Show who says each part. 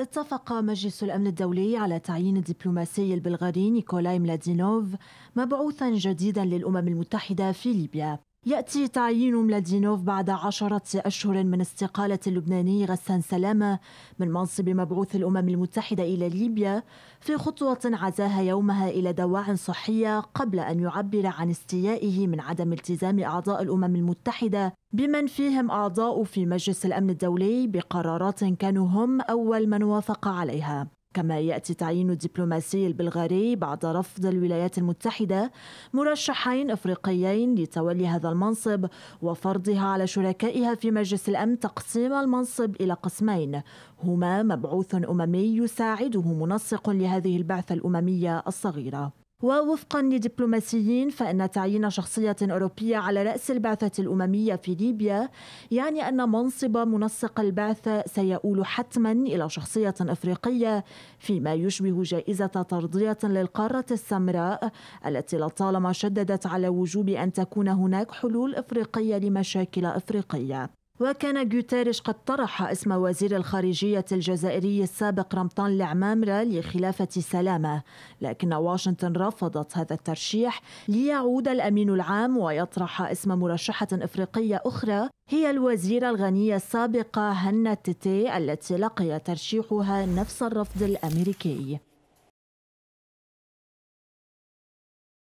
Speaker 1: اتفق مجلس الأمن الدولي على تعيين الدبلوماسي البلغاري نيكولاي ملادينوف مبعوثا جديدا للأمم المتحدة في ليبيا يأتي تعيين ملادينوف بعد عشرة أشهر من استقالة اللبناني غسان سلامة من منصب مبعوث الأمم المتحدة إلى ليبيا في خطوة عزاها يومها إلى دواع صحية قبل أن يعبر عن استيائه من عدم التزام أعضاء الأمم المتحدة بمن فيهم أعضاء في مجلس الأمن الدولي بقرارات كانوا هم أول من وافق عليها كما يأتي تعيين الدبلوماسي البلغاري بعد رفض الولايات المتحدة مرشحين أفريقيين لتولي هذا المنصب وفرضها على شركائها في مجلس الأمن تقسيم المنصب إلى قسمين هما مبعوث أممي يساعده منسق لهذه البعثة الأممية الصغيرة ووفقا لدبلوماسيين فإن تعيين شخصية أوروبية على رأس البعثة الأممية في ليبيا يعني أن منصب منسق البعثة سيؤول حتما إلى شخصية أفريقية فيما يشبه جائزة ترضية للقارة السمراء التي لطالما شددت على وجوب أن تكون هناك حلول أفريقية لمشاكل أفريقية وكان غوتيريش قد طرح اسم وزير الخارجية الجزائري السابق رمطان لعمامرة لخلافة سلامة لكن واشنطن رفضت هذا الترشيح ليعود الأمين العام ويطرح اسم مرشحة إفريقية أخرى هي الوزيرة الغنية السابقة هنا تيتي التي لقي ترشيحها نفس الرفض الأمريكي